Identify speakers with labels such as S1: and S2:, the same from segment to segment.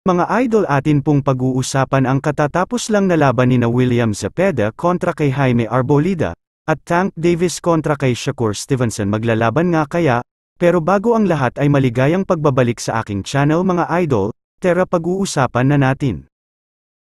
S1: Mga idol atin pong pag-uusapan ang katatapos lang na laban ni na William Zepeda kontra kay Jaime Arbolida, at Tank Davis kontra kay Shakur Stevenson maglalaban nga kaya, pero bago ang lahat ay maligayang pagbabalik sa aking channel mga idol, tera pag-uusapan na natin.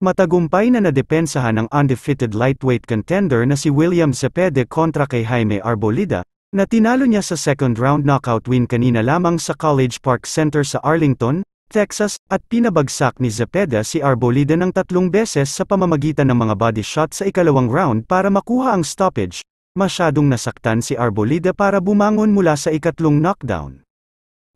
S1: Matagumpay na nadepensahan ang undefeated lightweight contender na si William Zepeda kontra kay Jaime Arbolida, na tinalo niya sa second round knockout win kanina lamang sa College Park Center sa Arlington, Texas, at pinabagsak ni Zepeda si Arboleda ng tatlong beses sa pamamagitan ng mga body shot sa ikalawang round para makuha ang stoppage, masyadong nasaktan si Arboleda para bumangon mula sa ikatlong knockdown.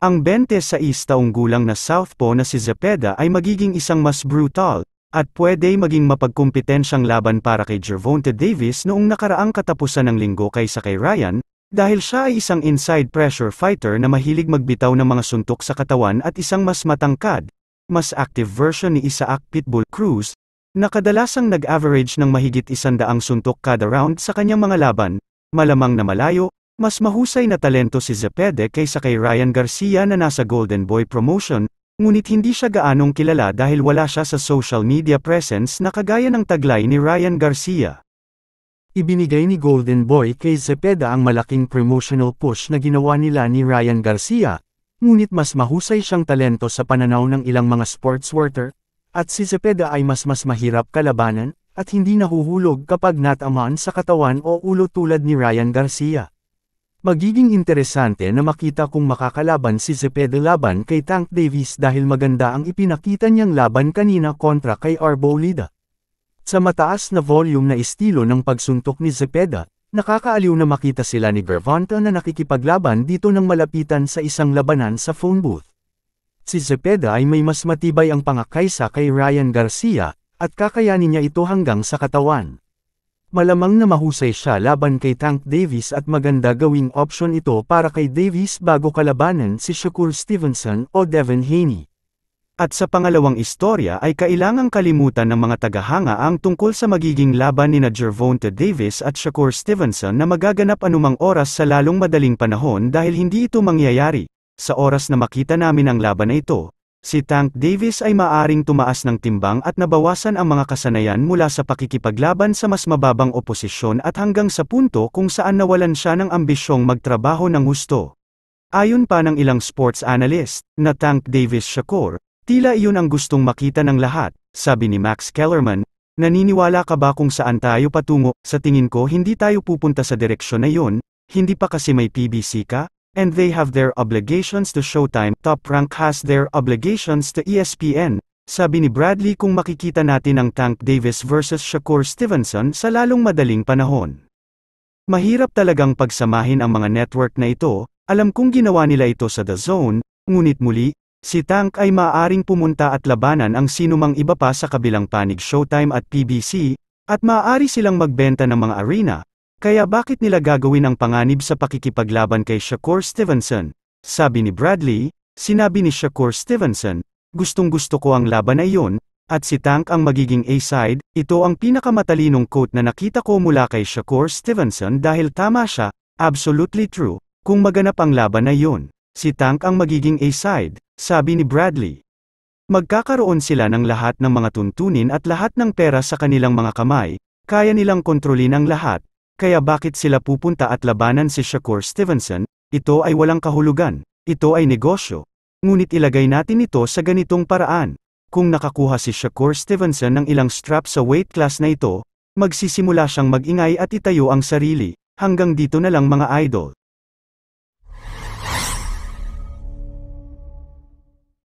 S1: Ang 26 taong gulang na southpaw na si Zepeda ay magiging isang mas brutal, at pwede maging mapagkumpetensyang laban para kay Gervonta Davis noong nakaraang katapusan ng linggo kaysa kay Ryan, dahil siya ay isang inside pressure fighter na mahilig magbitaw ng mga suntok sa katawan at isang mas matangkad, mas active version ni Isaac Pitbull Cruz, na kadalasang nag-average ng mahigit isandaang suntok kada round sa kanyang mga laban, malamang na malayo, mas mahusay na talento si Zepede kaysa kay Ryan Garcia na nasa Golden Boy Promotion, ngunit hindi siya gaanong kilala dahil wala siya sa social media presence na kagaya ng taglay ni Ryan Garcia. Ibinigay ni Golden Boy kay Zepeda ang malaking promotional push na ginawa nila ni Ryan Garcia, ngunit mas mahusay siyang talento sa pananaw ng ilang mga sportswater, at si Zepeda ay mas mas mahirap kalabanan, at hindi nahuhulog kapag natamaan sa katawan o ulo tulad ni Ryan Garcia. Magiging interesante na makita kung makakalaban si Zepeda laban kay Tank Davis dahil maganda ang ipinakita niyang laban kanina kontra kay Arboleda. Sa mataas na volume na estilo ng pagsuntok ni Zepeda, nakakaaliw na makita sila ni Gervonta na nakikipaglaban dito ng malapitan sa isang labanan sa phone booth. Si Zepeda ay may mas matibay ang pangakaysa kay Ryan Garcia, at kakayanin niya ito hanggang sa katawan. Malamang na mahusay siya laban kay Tank Davis at maganda gawing option ito para kay Davis bago kalabanan si Shakur Stevenson o Devin Haney. At sa pangalawang istorya ay kailangang kalimutan ng mga tagahanga ang tungkol sa magiging laban ni na Gervonta Davis at Shakur Stevenson na magaganap anumang oras sa lalong madaling panahon dahil hindi ito mangyayari. Sa oras na makita namin ang laban na ito, si Tank Davis ay maaring tumaas ng timbang at nabawasan ang mga kasanayan mula sa pakikipaglaban sa mas mababang oposisyon at hanggang sa punto kung saan nawalan siya ng ambisyong magtrabaho ng husto. Ayon pa ng ilang sports analyst, na Tank Davis Shakur, Tila iyon ang gustong makita ng lahat, sabi ni Max Kellerman, naniniwala ka ba kung saan tayo patungo, sa tingin ko hindi tayo pupunta sa direksyon na yon, hindi pa kasi may PBC ka, and they have their obligations to Showtime, Top Rank has their obligations to ESPN, sabi ni Bradley kung makikita natin ang Tank Davis versus Shakur Stevenson sa lalong madaling panahon. Mahirap talagang pagsamahin ang mga network na ito, alam kong ginawa nila ito sa The Zone, ngunit muli, Si Tank ay maaring pumunta at labanan ang sinumang iba pa sa kabilang panig Showtime at PBC, at maaari silang magbenta ng mga arena, kaya bakit nila gagawin ang panganib sa pakikipaglaban kay Shakur Stevenson? Sabi ni Bradley, sinabi ni Shakur Stevenson, gustong gusto ko ang laban na iyon, at si Tank ang magiging A-side, ito ang pinakamatalinong quote na nakita ko mula kay Shakur Stevenson dahil tama siya, absolutely true, kung maganap ang laban na iyon, si Tank ang magiging A-side sabi ni Bradley. Magkakaroon sila ng lahat ng mga tuntunin at lahat ng pera sa kanilang mga kamay, kaya nilang kontrolin ang lahat, kaya bakit sila pupunta at labanan si Shakur Stevenson, ito ay walang kahulugan, ito ay negosyo. Ngunit ilagay natin ito sa ganitong paraan. Kung nakakuha si Shakur Stevenson ng ilang strap sa weight class na ito, magsisimula siyang magingay at itayo ang sarili, hanggang dito na lang mga idol.